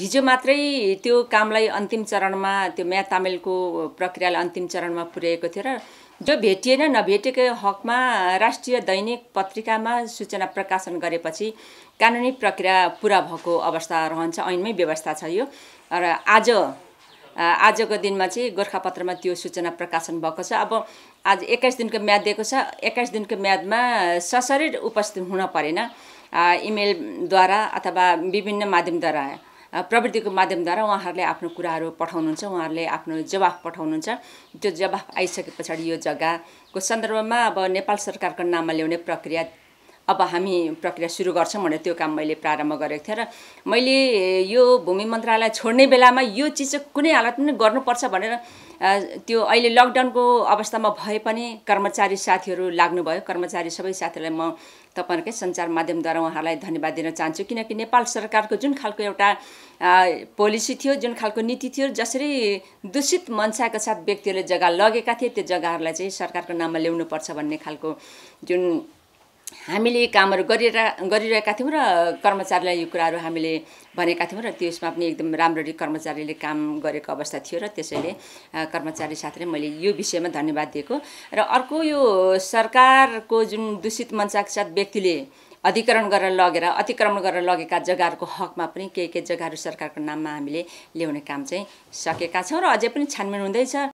हिजो मात्रै त्यो कामलाई अन्तिम चरणमा त्यो म्या तामेलको प्रक्रियालाई अन्तिम चरणमा पुर्याएको थियो र जो भेटिएन नभेटेको हकमा राष्ट्रिय दैनिक पत्रिकामा सूचना प्रकाशन गरेपछि कानुनी प्रक्रिया पुरा भएको अवस्था रहन्छ ऐनमै व्यवस्था छ यो र आज आजको दिनमा चाहिँ गोर्खापत्रमा त्यो सूचना प्रकाशन भएको छ अब आज एक्काइस दिनको म्याद दिएको छ एक्काइस दिनको म्यादमा सशरीर उपस्थित हुन परेन इमेलद्वारा अथवा विभिन्न माध्यमद्वारा प्रविधिको माध्यमद्वारा उहाँहरूले आफ्नो कुराहरू पठाउनुहुन्छ उहाँहरूले आफ्नो जवाफ पठाउनुहुन्छ त्यो जवाफ आइसके पछाडि यो जग्गाको सन्दर्भमा अब नेपाल सरकारको नाममा ल्याउने प्रक्रिया अब हामी प्रक्रिया सुरु गर्छौँ भनेर त्यो काम मैले प्रारम्भ गरेको थिएँ र मैले यो भूमि मन्त्रालय छोड्ने बेलामा यो चिज चाहिँ कुनै हालत पनि गर्नुपर्छ भनेर त्यो अहिले लकडाउनको अवस्थामा भए पनि कर्मचारी साथीहरू लाग्नुभयो कर्मचारी सबै साथीहरूलाई म तपाईँहरूकै सञ्चार माध्यमद्वारा उहाँहरूलाई धन्यवाद दिन चाहन्छु किनकि नेपाल सरकारको जुन खालको एउटा पोलिसी थियो जुन खालको नीति थियो जसरी दूषित मनसाका साथ व्यक्तिहरूले जग्गा लगेका थिए त्यो जग्गाहरूलाई चाहिँ सरकारको नाममा ल्याउनुपर्छ भन्ने खालको जुन हामीले कामहरू गरेर गरिरहेका थियौँ र कर्मचारीलाई यो कुराहरू हामीले भनेका थियौँ र त्यसमा पनि एकदम राम्ररी कर्मचारीले काम गरेको अवस्था थियो र त्यसैले कर्मचारी साथीले मैले यो विषयमा धन्यवाद दिएको र अर्को यो सरकारको जुन दूषित साथ व्यक्तिले अधिकरण गरेर लगेर अतिक्रमण गरेर लगेका जग्गाहरूको हकमा पनि केही केही जग्गाहरू सरकारको नाममा हामीले ल्याउने काम चाहिँ सकेका छौँ र अझै पनि छानबिन हुँदैछ